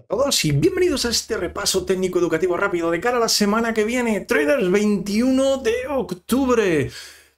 a todos y bienvenidos a este repaso técnico educativo rápido de cara a la semana que viene, Traders 21 de octubre.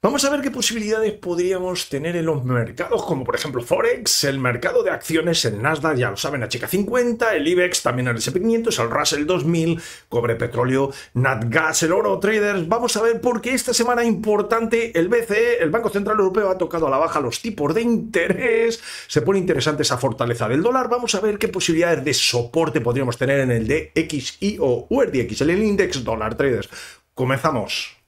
Vamos a ver qué posibilidades podríamos tener en los mercados, como por ejemplo Forex, el mercado de acciones, en Nasdaq, ya lo saben, chica 50 el IBEX, también el SP500, el Russell 2000, cobre, petróleo, Natgas, el oro, traders. Vamos a ver por qué esta semana importante el BCE, el Banco Central Europeo, ha tocado a la baja los tipos de interés. Se pone interesante esa fortaleza del dólar. Vamos a ver qué posibilidades de soporte podríamos tener en el DXI o URDX, e el index dólar, traders. Comenzamos.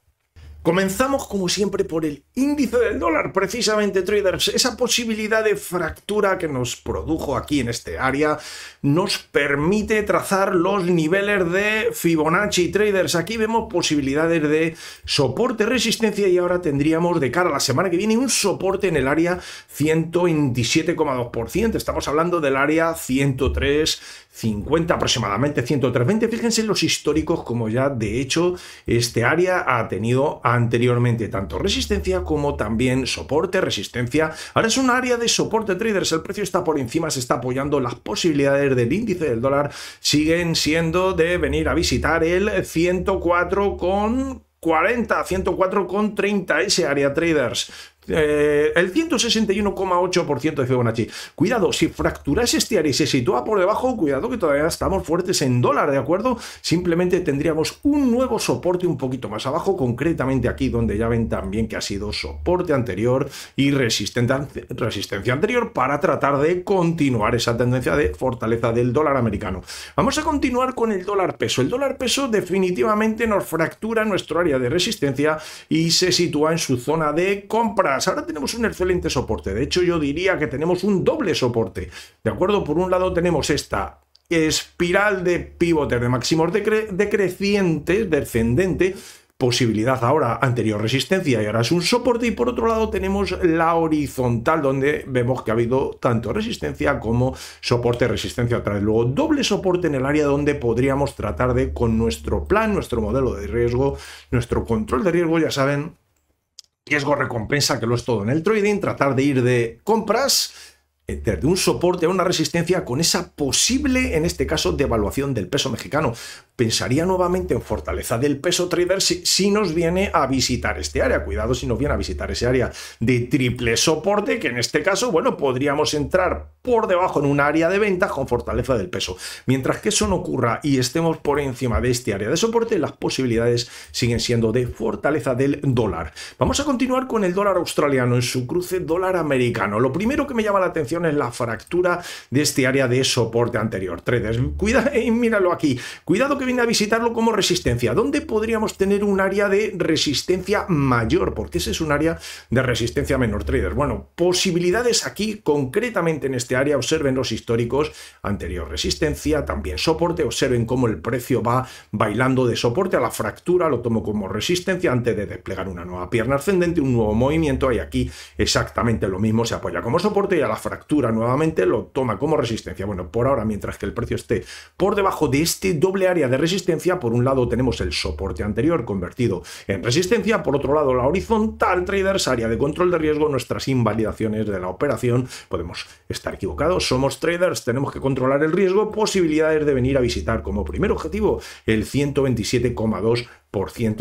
Comenzamos como siempre por el índice del dólar, precisamente traders. Esa posibilidad de fractura que nos produjo aquí en este área nos permite trazar los niveles de Fibonacci traders. Aquí vemos posibilidades de soporte, resistencia y ahora tendríamos de cara a la semana que viene un soporte en el área 127,2%. Estamos hablando del área 103,50 aproximadamente, 103.20. Fíjense los históricos, como ya de hecho este área ha tenido anteriormente, tanto resistencia como también soporte, resistencia. Ahora es un área de soporte traders, el precio está por encima, se está apoyando, las posibilidades del índice del dólar siguen siendo de venir a visitar el 104 con... 40, 104,30 ese área traders. Eh, el 161,8% de Fibonacci. Cuidado, si fracturas este área y se sitúa por debajo, cuidado que todavía estamos fuertes en dólar, ¿de acuerdo? Simplemente tendríamos un nuevo soporte un poquito más abajo, concretamente aquí donde ya ven también que ha sido soporte anterior y resistencia anterior para tratar de continuar esa tendencia de fortaleza del dólar americano. Vamos a continuar con el dólar peso. El dólar peso definitivamente nos fractura nuestro área de resistencia y se sitúa en su zona de compra ahora tenemos un excelente soporte. De hecho, yo diría que tenemos un doble soporte. ¿De acuerdo? Por un lado tenemos esta espiral de pivote de máximos decrecientes, descendente, posibilidad ahora anterior resistencia y ahora es un soporte y por otro lado tenemos la horizontal donde vemos que ha habido tanto resistencia como soporte resistencia otra vez luego doble soporte en el área donde podríamos tratar de con nuestro plan nuestro modelo de riesgo nuestro control de riesgo ya saben riesgo-recompensa, que lo es todo en el trading, tratar de ir de compras desde eh, un soporte a una resistencia con esa posible, en este caso, devaluación del peso mexicano pensaría nuevamente en fortaleza del peso trader si, nos viene a visitar este área. Cuidado si nos viene a visitar ese área de triple soporte, que en este caso, bueno, podríamos entrar por debajo en un área de venta con fortaleza del peso. Mientras que eso no ocurra y estemos por encima de este área de soporte, las posibilidades siguen siendo de fortaleza del dólar. Vamos a continuar con el dólar australiano en su cruce dólar americano. Lo primero que me llama la atención es la fractura de este área de soporte anterior. Traders, y míralo aquí. Cuidado que a visitarlo como resistencia. donde podríamos tener un área de resistencia mayor? Porque ese es un área de resistencia menor traders. Bueno, posibilidades aquí, concretamente en este área, observen los históricos, anterior resistencia, también soporte, observen cómo el precio va bailando de soporte a la fractura, lo tomo como resistencia antes de desplegar una nueva pierna ascendente, un nuevo movimiento, y aquí exactamente lo mismo, se apoya como soporte y a la fractura nuevamente lo toma como resistencia. Bueno, por ahora, mientras que el precio esté por debajo de este doble área de resistencia, por un lado tenemos el soporte anterior convertido en resistencia, por otro lado la horizontal traders, área de control de riesgo, nuestras invalidaciones de la operación, podemos estar equivocados, somos traders, tenemos que controlar el riesgo, posibilidades de venir a visitar como primer objetivo el 127,2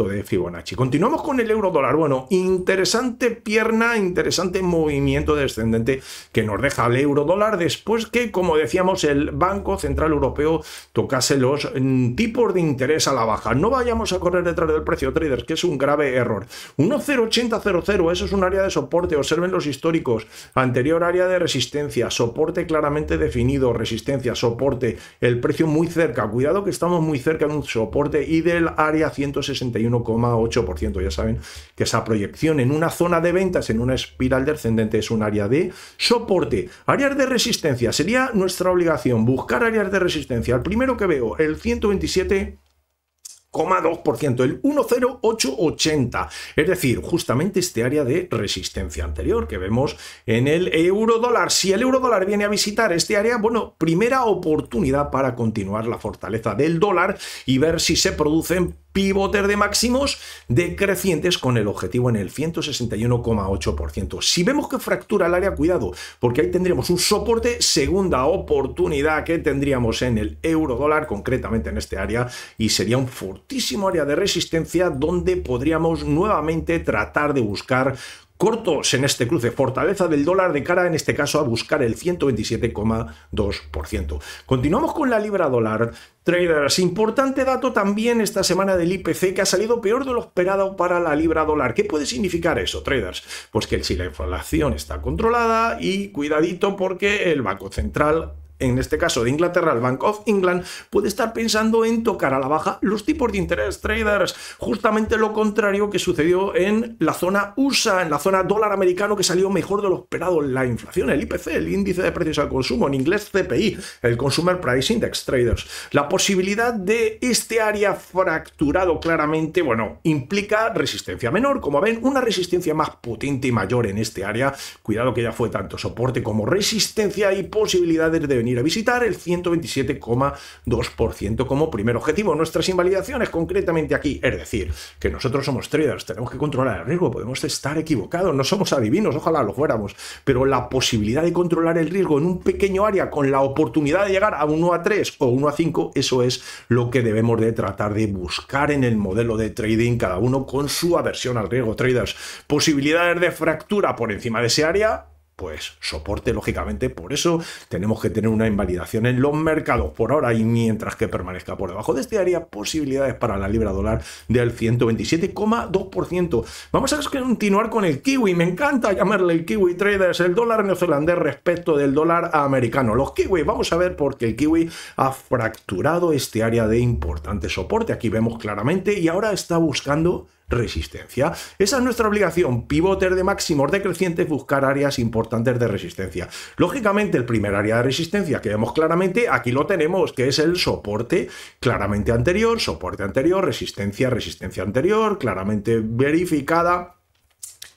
de Fibonacci. Continuamos con el euro dólar. Bueno, interesante pierna, interesante movimiento descendente que nos deja el euro dólar después que, como decíamos, el Banco Central Europeo tocase los mm, tipos de interés a la baja. No vayamos a correr detrás del precio traders, que es un grave error. 1.08000, eso es un área de soporte. Observen los históricos. Anterior área de resistencia, soporte claramente definido, resistencia, soporte, el precio muy cerca. Cuidado que estamos muy cerca de un soporte y del área 100 61,8%. Ya saben que esa proyección en una zona de ventas, en una espiral descendente, es un área de soporte. Áreas de resistencia, sería nuestra obligación buscar áreas de resistencia. El primero que veo, el 127,2%, el 10880, es decir, justamente este área de resistencia anterior que vemos en el euro dólar. Si el euro dólar viene a visitar este área, bueno, primera oportunidad para continuar la fortaleza del dólar y ver si se producen pivoter de máximos decrecientes con el objetivo en el 161,8%. Si vemos que fractura el área, cuidado, porque ahí tendríamos un soporte, segunda oportunidad que tendríamos en el euro dólar, concretamente en este área, y sería un fortísimo área de resistencia donde podríamos nuevamente tratar de buscar cortos en este cruce, fortaleza del dólar de cara en este caso a buscar el 127,2%. Continuamos con la libra dólar. Traders, importante dato también esta semana del IPC que ha salido peor de lo esperado para la libra dólar. ¿Qué puede significar eso, traders? Pues que si la inflación está controlada y cuidadito porque el Banco Central en este caso de Inglaterra, el Bank of England, puede estar pensando en tocar a la baja los tipos de interés traders, justamente lo contrario que sucedió en la zona USA, en la zona dólar americano que salió mejor de lo esperado, la inflación, el IPC, el índice de precios al consumo, en inglés CPI, el Consumer Price Index Traders. La posibilidad de este área fracturado claramente, bueno, implica resistencia menor, como ven, una resistencia más potente y mayor en este área, cuidado que ya fue tanto soporte como resistencia y posibilidades de venir ir a visitar, el 127,2% como primer objetivo. Nuestras invalidaciones concretamente aquí, es decir, que nosotros somos traders, tenemos que controlar el riesgo, podemos estar equivocados, no somos adivinos, ojalá lo fuéramos, pero la posibilidad de controlar el riesgo en un pequeño área con la oportunidad de llegar a 1 a 3 o 1 a 5, eso es lo que debemos de tratar de buscar en el modelo de trading, cada uno con su aversión al riesgo. Traders, posibilidades de fractura por encima de ese área, pues soporte, lógicamente. Por eso tenemos que tener una invalidación en los mercados por ahora y mientras que permanezca por debajo de este área, posibilidades para la libra dólar del 127,2%. Vamos a continuar con el kiwi. Me encanta llamarle el kiwi traders, el dólar neozelandés respecto del dólar americano. Los kiwis, vamos a ver porque el kiwi ha fracturado este área de importante soporte. Aquí vemos claramente y ahora está buscando resistencia. Esa es nuestra obligación. Pivoter de máximos decrecientes, buscar áreas importantes de resistencia. Lógicamente, el primer área de resistencia que vemos claramente, aquí lo tenemos, que es el soporte claramente anterior, soporte anterior, resistencia, resistencia anterior, claramente verificada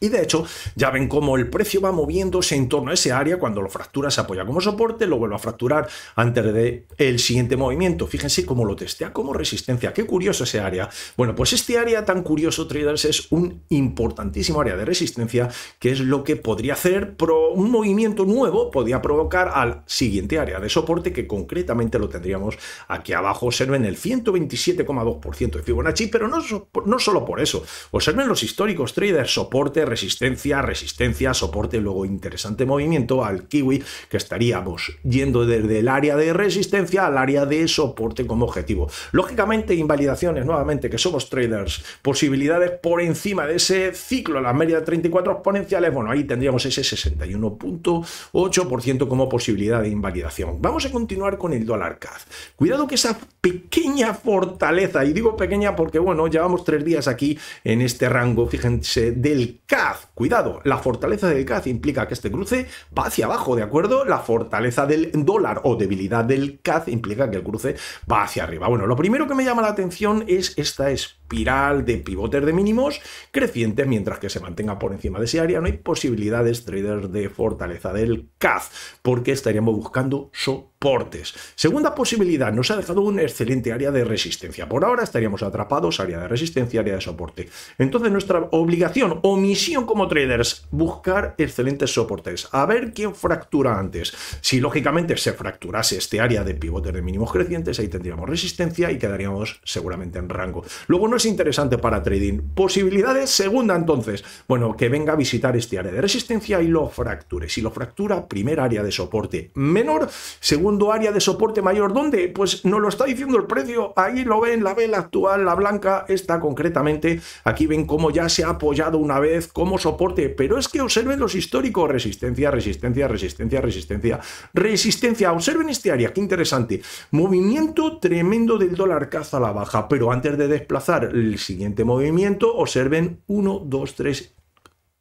y de hecho, ya ven cómo el precio va moviéndose en torno a ese área, cuando lo fractura se apoya como soporte, lo vuelve a fracturar antes de el siguiente movimiento. Fíjense cómo lo testea como resistencia. Qué curioso ese área. Bueno, pues este área tan curioso, traders, es un importantísimo área de resistencia, que es lo que podría hacer pro un movimiento nuevo, podría provocar al siguiente área de soporte, que concretamente lo tendríamos aquí abajo. Observen el 127,2% de Fibonacci, pero no, no solo por eso. Observen los históricos traders, soporte, resistencia, resistencia, soporte, luego interesante movimiento al kiwi que estaríamos yendo desde el área de resistencia al área de soporte como objetivo. Lógicamente, invalidaciones nuevamente, que somos traders, posibilidades por encima de ese ciclo, la media de 34 exponenciales, bueno, ahí tendríamos ese 61.8% como posibilidad de invalidación. Vamos a continuar con el dólar CAD. Cuidado que esa pequeña fortaleza, y digo pequeña porque, bueno, llevamos tres días aquí en este rango, fíjense, del Caz. Cuidado, la fortaleza del Caz implica que este cruce va hacia abajo, ¿de acuerdo? La fortaleza del dólar o debilidad del Caz implica que el cruce va hacia arriba. Bueno, lo primero que me llama la atención es esta especie de pivotes de mínimos crecientes mientras que se mantenga por encima de ese área. No hay posibilidades traders de fortaleza del CAZ porque estaríamos buscando soportes. Segunda posibilidad, nos ha dejado un excelente área de resistencia. Por ahora estaríamos atrapados, área de resistencia, área de soporte. Entonces nuestra obligación o misión como traders, buscar excelentes soportes. A ver quién fractura antes. Si lógicamente se fracturase este área de pivotes de mínimos crecientes, ahí tendríamos resistencia y quedaríamos seguramente en rango. Luego no es interesante para trading. Posibilidades, segunda entonces. Bueno, que venga a visitar este área de resistencia y lo fracture. Si lo fractura, primer área de soporte menor, segundo área de soporte mayor. ¿Dónde? Pues nos lo está diciendo el precio. Ahí lo ven, la vela actual, la blanca, está concretamente. Aquí ven cómo ya se ha apoyado una vez como soporte. Pero es que observen los históricos. Resistencia, resistencia, resistencia, resistencia. Resistencia. Observen este área. Qué interesante. Movimiento tremendo del dólar caza a la baja. Pero antes de desplazar el siguiente movimiento, observen 1, 2, 3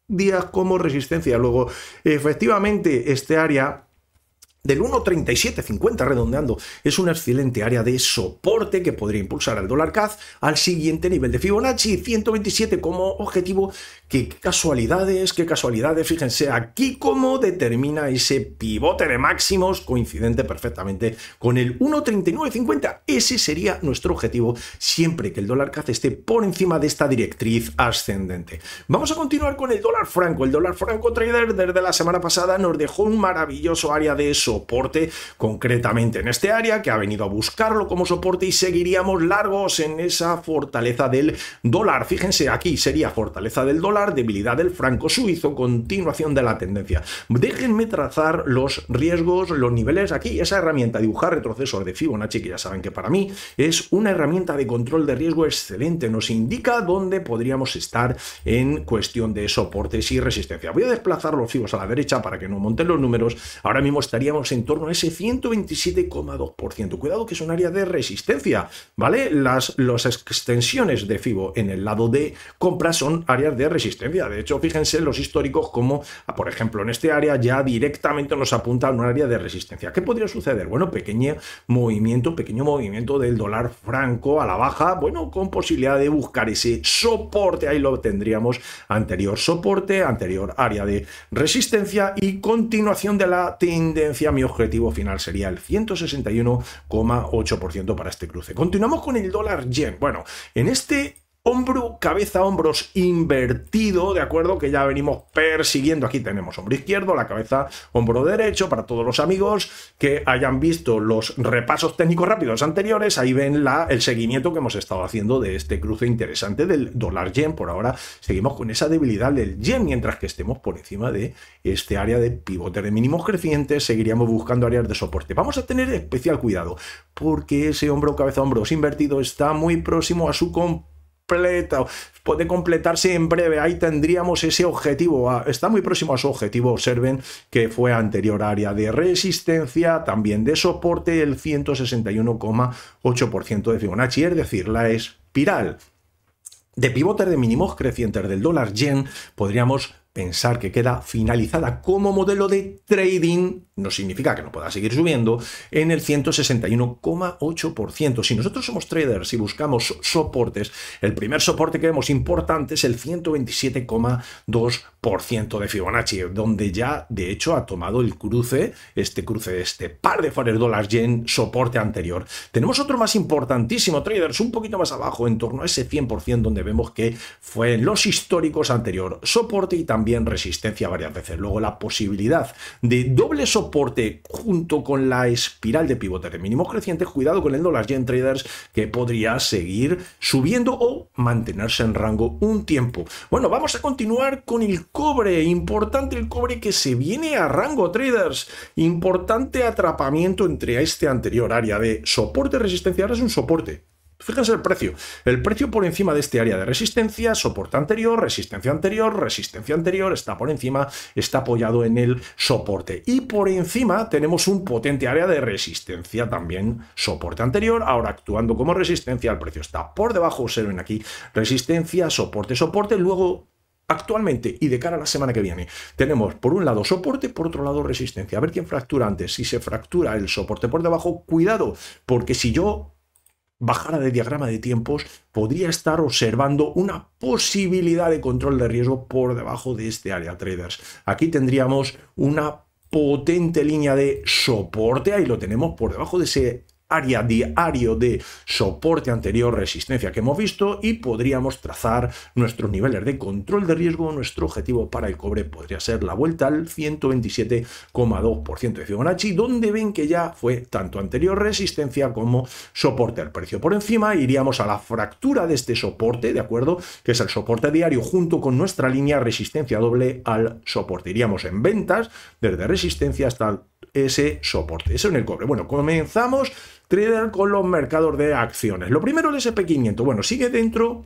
días como resistencia. Luego, efectivamente, este área del 1.3750 redondeando. Es una excelente área de soporte que podría impulsar al dólar CAD al siguiente nivel de Fibonacci, 127 como objetivo. Qué casualidades, qué casualidades. Fíjense aquí cómo determina ese pivote de máximos coincidente perfectamente con el 1.3950. Ese sería nuestro objetivo siempre que el dólar CAD esté por encima de esta directriz ascendente. Vamos a continuar con el dólar franco. El dólar franco trader desde la semana pasada nos dejó un maravilloso área de soporte soporte concretamente en este área, que ha venido a buscarlo como soporte y seguiríamos largos en esa fortaleza del dólar. Fíjense, aquí sería fortaleza del dólar, debilidad del franco suizo, continuación de la tendencia. Déjenme trazar los riesgos, los niveles aquí, esa herramienta, dibujar retrocesos de Fibonacci, que ya saben que para mí es una herramienta de control de riesgo excelente, nos indica dónde podríamos estar en cuestión de soportes y resistencia. Voy a desplazar los fibos a la derecha para que no monten los números. Ahora mismo estaríamos en torno a ese 127,2%. Cuidado que es un área de resistencia, ¿vale? Las, las extensiones de FIBO en el lado de compra son áreas de resistencia. De hecho, fíjense los históricos como, ah, por ejemplo, en este área ya directamente nos apunta a un área de resistencia. ¿Qué podría suceder? Bueno, pequeño movimiento, pequeño movimiento del dólar franco a la baja, bueno, con posibilidad de buscar ese soporte, ahí lo tendríamos, anterior soporte, anterior área de resistencia y continuación de la tendencia mi objetivo final sería el 161,8% para este cruce. Continuamos con el dólar yen. Bueno, en este hombro, cabeza, hombros invertido, ¿de acuerdo? Que ya venimos persiguiendo. Aquí tenemos hombro izquierdo, la cabeza, hombro derecho, para todos los amigos que hayan visto los repasos técnicos rápidos anteriores, ahí ven el seguimiento que hemos estado haciendo de este cruce interesante del dólar yen. Por ahora seguimos con esa debilidad del yen, mientras que estemos por encima de este área de pivote de mínimos crecientes, seguiríamos buscando áreas de soporte. Vamos a tener especial cuidado, porque ese hombro, cabeza, hombros invertido está muy próximo a su compañero puede completarse en breve, ahí tendríamos ese objetivo, está muy próximo a su objetivo, observen que fue anterior área de resistencia, también de soporte, el 161,8% de Fibonacci, es decir, la espiral de pivotes de mínimos crecientes del dólar yen, podríamos pensar que queda finalizada como modelo de trading no significa que no pueda seguir subiendo, en el 161,8%. Si nosotros somos traders y buscamos soportes, el primer soporte que vemos importante es el 127,2% de Fibonacci, donde ya de hecho ha tomado el cruce, este cruce, este par de Forex dólares yen soporte anterior. Tenemos otro más importantísimo, traders, un poquito más abajo, en torno a ese 100%, donde vemos que fue en los históricos anterior, soporte y también resistencia varias veces. Luego la posibilidad de doble soporte soporte junto con la espiral de pivote de mínimos crecientes, cuidado con el dólar yen traders que podría seguir subiendo o mantenerse en rango un tiempo. Bueno, vamos a continuar con el cobre, importante el cobre que se viene a rango traders, importante atrapamiento entre este anterior área de soporte resistencia, ahora es un soporte, Fíjense el precio. El precio por encima de este área de resistencia, soporte anterior, resistencia anterior, resistencia anterior, está por encima, está apoyado en el soporte. Y por encima tenemos un potente área de resistencia también, soporte anterior, ahora actuando como resistencia, el precio está por debajo, observen aquí, resistencia, soporte, soporte, luego actualmente y de cara a la semana que viene. Tenemos por un lado soporte, por otro lado resistencia. A ver quién fractura antes. Si se fractura el soporte por debajo, cuidado, porque si yo bajada de diagrama de tiempos podría estar observando una posibilidad de control de riesgo por debajo de este área traders. Aquí tendríamos una potente línea de soporte, ahí lo tenemos por debajo de ese área diario de soporte anterior, resistencia que hemos visto y podríamos trazar nuestros niveles de control de riesgo. Nuestro objetivo para el cobre podría ser la vuelta al 127,2% de Fibonacci, donde ven que ya fue tanto anterior resistencia como soporte al precio. Por encima iríamos a la fractura de este soporte, ¿de acuerdo? Que es el soporte diario junto con nuestra línea resistencia doble al soporte. Iríamos en ventas desde resistencia hasta ese soporte. Eso en el cobre. Bueno, comenzamos trader con los mercados de acciones. Lo primero el SP500, bueno, sigue dentro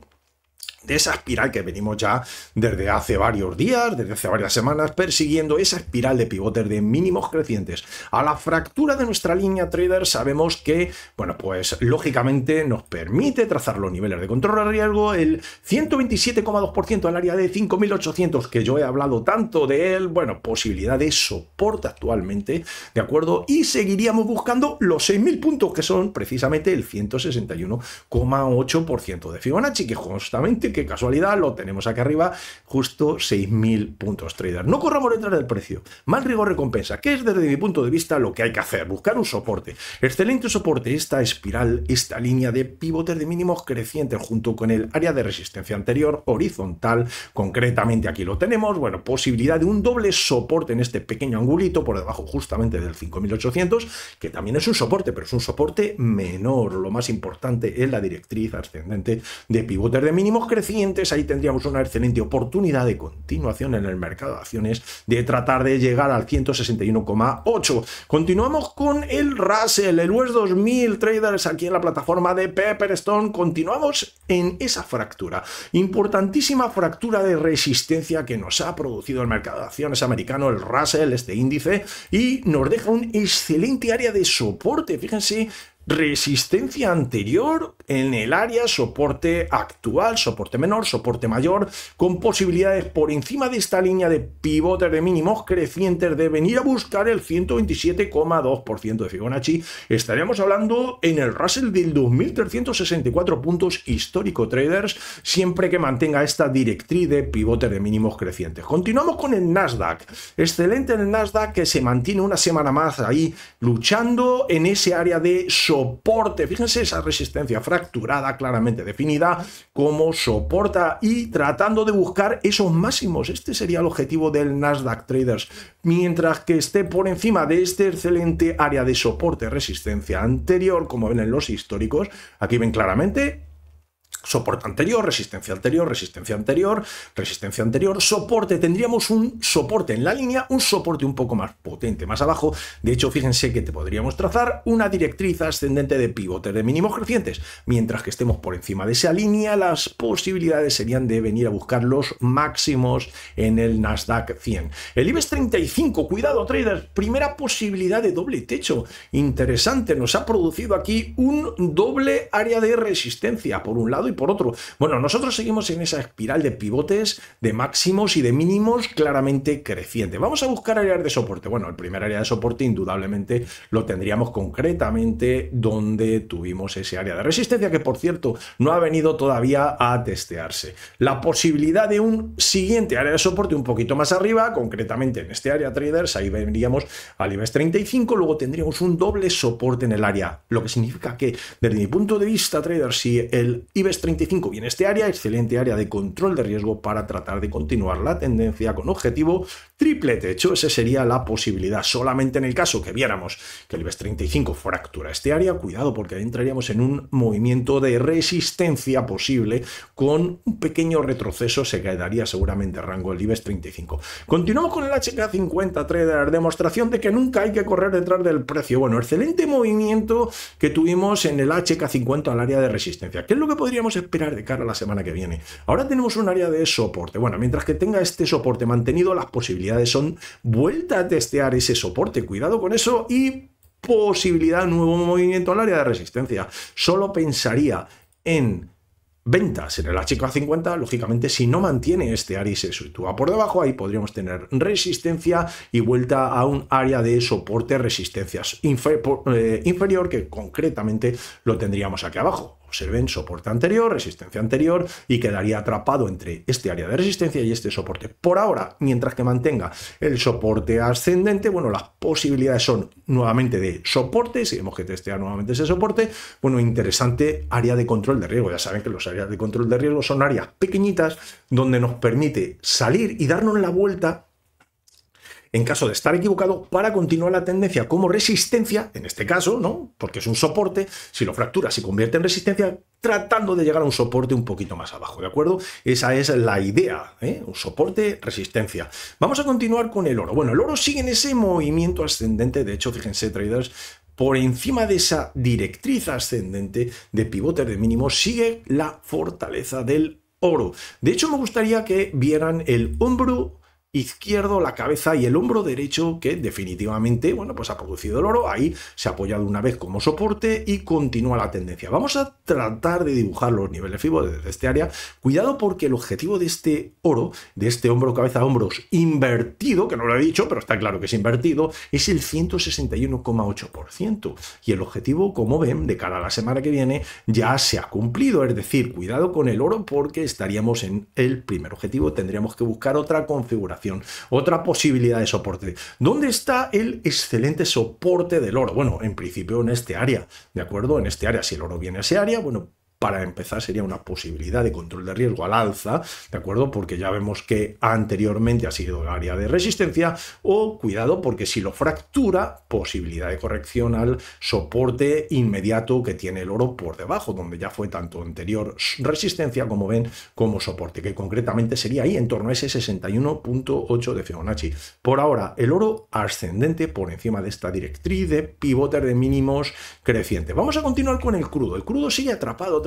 esa espiral que venimos ya desde hace varios días, desde hace varias semanas, persiguiendo esa espiral de pivotes de mínimos crecientes. A la fractura de nuestra línea trader sabemos que, bueno, pues lógicamente nos permite trazar los niveles de control de riesgo, el 127,2% al área de 5.800 que yo he hablado tanto de él, bueno, posibilidad de soporte actualmente, ¿de acuerdo? Y seguiríamos buscando los 6.000 puntos que son precisamente el 161,8% de Fibonacci, que justamente casualidad, lo tenemos aquí arriba, justo 6.000 puntos trader. No corramos detrás del precio. Más rigor recompensa, que es desde mi punto de vista lo que hay que hacer, buscar un soporte. Excelente soporte, esta espiral, esta línea de pivotes de mínimos creciente junto con el área de resistencia anterior horizontal, concretamente aquí lo tenemos, bueno, posibilidad de un doble soporte en este pequeño angulito por debajo justamente del 5800, que también es un soporte, pero es un soporte menor. Lo más importante es la directriz ascendente de pivotes de mínimos ahí tendríamos una excelente oportunidad de continuación en el mercado de acciones de tratar de llegar al 161,8. Continuamos con el Russell, el US e 2000 Traders aquí en la plataforma de Pepperstone. Continuamos en esa fractura, importantísima fractura de resistencia que nos ha producido el mercado de acciones americano, el Russell, este índice, y nos deja un excelente área de soporte. Fíjense resistencia anterior en el área, soporte actual, soporte menor, soporte mayor, con posibilidades por encima de esta línea de pivotes de mínimos crecientes de venir a buscar el 127,2% de Fibonacci. estaríamos hablando en el Russell del 2364 puntos histórico traders, siempre que mantenga esta directriz de pivote de mínimos crecientes. Continuamos con el Nasdaq. Excelente el Nasdaq que se mantiene una semana más ahí luchando en ese área de soporte soporte. Fíjense esa resistencia fracturada, claramente definida, como soporta y tratando de buscar esos máximos. Este sería el objetivo del Nasdaq Traders. Mientras que esté por encima de este excelente área de soporte, resistencia anterior, como ven en los históricos, aquí ven claramente soporte anterior, resistencia anterior, resistencia anterior, resistencia anterior, soporte. Tendríamos un soporte en la línea, un soporte un poco más potente más abajo. De hecho, fíjense que te podríamos trazar una directriz ascendente de pivote de mínimos crecientes. Mientras que estemos por encima de esa línea, las posibilidades serían de venir a buscar los máximos en el Nasdaq 100. El IBEX 35, cuidado traders, primera posibilidad de doble techo. Interesante, nos ha producido aquí un doble área de resistencia por un lado y por otro. Bueno, nosotros seguimos en esa espiral de pivotes, de máximos y de mínimos claramente creciente. Vamos a buscar áreas de soporte. Bueno, el primer área de soporte indudablemente lo tendríamos concretamente donde tuvimos ese área de resistencia que, por cierto, no ha venido todavía a testearse. La posibilidad de un siguiente área de soporte un poquito más arriba, concretamente en este área traders, ahí vendríamos al IBEX 35, luego tendríamos un doble soporte en el área, lo que significa que desde mi punto de vista trader, si el IBEX 35 35 viene este área, excelente área de control de riesgo para tratar de continuar la tendencia con objetivo triple techo. Esa sería la posibilidad. Solamente en el caso que viéramos que el IBEX 35 fractura este área, cuidado porque entraríamos en un movimiento de resistencia posible con un pequeño retroceso, se quedaría seguramente rango el IBEX 35. Continuamos con el HK50 Trader, demostración de que nunca hay que correr detrás del precio. Bueno, excelente movimiento que tuvimos en el HK50 al área de resistencia. ¿Qué es lo que podríamos esperar de cara a la semana que viene? Ahora tenemos un área de soporte. Bueno, mientras que tenga este soporte mantenido, las posibilidades son vuelta a testear ese soporte. Cuidado con eso y posibilidad nuevo movimiento al área de resistencia. Solo pensaría en ventas en el HK50, lógicamente si no mantiene este área y se sitúa por debajo, ahí podríamos tener resistencia y vuelta a un área de soporte resistencias inferior eh, que concretamente lo tendríamos aquí abajo observen soporte anterior, resistencia anterior y quedaría atrapado entre este área de resistencia y este soporte. Por ahora, mientras que mantenga el soporte ascendente, bueno, las posibilidades son nuevamente de soporte, si vemos que testear nuevamente ese soporte, bueno, interesante área de control de riesgo. Ya saben que los áreas de control de riesgo son áreas pequeñitas donde nos permite salir y darnos la vuelta en caso de estar equivocado, para continuar la tendencia como resistencia, en este caso, ¿no? Porque es un soporte, si lo fractura se convierte en resistencia, tratando de llegar a un soporte un poquito más abajo, ¿de acuerdo? Esa es la idea, ¿eh? un soporte, resistencia. Vamos a continuar con el oro. Bueno, el oro sigue en ese movimiento ascendente, de hecho, fíjense, traders, por encima de esa directriz ascendente de pivote de mínimo sigue la fortaleza del oro. De hecho, me gustaría que vieran el hombro izquierdo, la cabeza y el hombro derecho que definitivamente, bueno, pues ha producido el oro, ahí se ha apoyado una vez como soporte y continúa la tendencia. Vamos a tratar de dibujar los niveles FIBO desde este área. Cuidado porque el objetivo de este oro, de este hombro, cabeza, hombros invertido, que no lo he dicho, pero está claro que es invertido, es el 161,8%. Y el objetivo, como ven, de cara a la semana que viene, ya se ha cumplido. Es decir, cuidado con el oro porque estaríamos en el primer objetivo, tendríamos que buscar otra configuración otra posibilidad de soporte. ¿Dónde está el excelente soporte del oro? Bueno, en principio en este área, ¿de acuerdo? En este área, si el oro viene a ese área, bueno, para empezar sería una posibilidad de control de riesgo al alza, ¿de acuerdo? Porque ya vemos que anteriormente ha sido el área de resistencia o cuidado porque si lo fractura, posibilidad de corrección al soporte inmediato que tiene el oro por debajo, donde ya fue tanto anterior resistencia como ven como soporte, que concretamente sería ahí en torno a ese 61.8 de Fibonacci. Por ahora, el oro ascendente por encima de esta directriz de pivote de mínimos creciente. Vamos a continuar con el crudo. El crudo sigue atrapado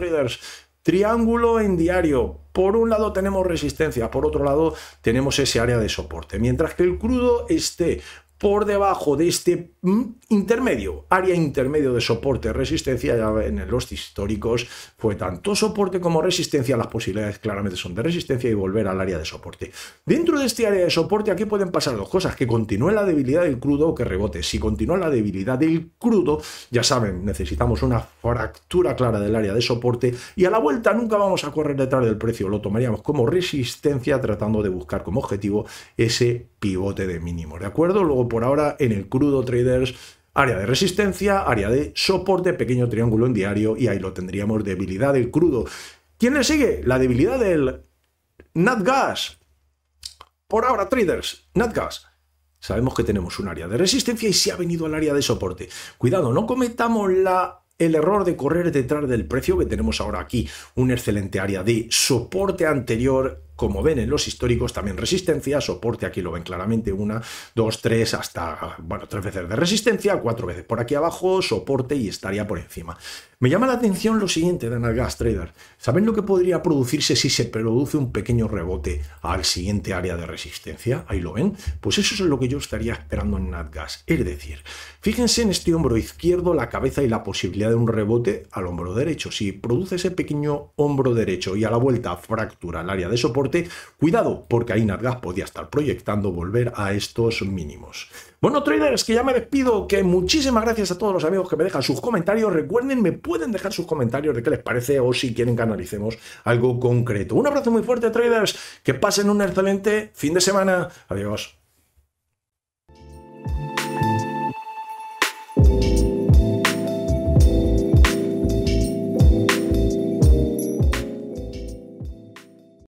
Triángulo en diario. Por un lado tenemos resistencia, por otro lado tenemos ese área de soporte. Mientras que el crudo esté por debajo de este mm, intermedio, área intermedio de soporte-resistencia, ya en los históricos fue tanto soporte como resistencia, las posibilidades claramente son de resistencia y volver al área de soporte. Dentro de este área de soporte aquí pueden pasar dos cosas, que continúe la debilidad del crudo o que rebote. Si continúa la debilidad del crudo, ya saben, necesitamos una fractura clara del área de soporte y a la vuelta nunca vamos a correr detrás del precio, lo tomaríamos como resistencia tratando de buscar como objetivo ese pivote de mínimo, ¿de acuerdo? Luego por ahora en el crudo traders área de resistencia, área de soporte, pequeño triángulo en diario y ahí lo tendríamos debilidad del crudo. ¿Quién le sigue? La debilidad del NatGas. Por ahora, traders, NatGas. Sabemos que tenemos un área de resistencia y se ha venido al área de soporte. Cuidado, no cometamos la el error de correr detrás del precio que tenemos ahora aquí, un excelente área de soporte anterior como ven en los históricos, también resistencia, soporte, aquí lo ven claramente, una, dos, tres, hasta, bueno, tres veces de resistencia, cuatro veces por aquí abajo, soporte y estaría por encima. Me llama la atención lo siguiente de Gas Trader. ¿Saben lo que podría producirse si se produce un pequeño rebote al siguiente área de resistencia? Ahí lo ven. Pues eso es lo que yo estaría esperando en Natgas. Es decir, fíjense en este hombro izquierdo, la cabeza y la posibilidad de un rebote al hombro derecho. Si produce ese pequeño hombro derecho y a la vuelta fractura el área de soporte, cuidado, porque ahí Natgas podría estar proyectando volver a estos mínimos. Bueno, traders, que ya me despido, que muchísimas gracias a todos los amigos que me dejan sus comentarios. Recuerdenme pueden dejar sus comentarios de qué les parece o si quieren que analicemos algo concreto. Un abrazo muy fuerte, traders. Que pasen un excelente fin de semana. Adiós.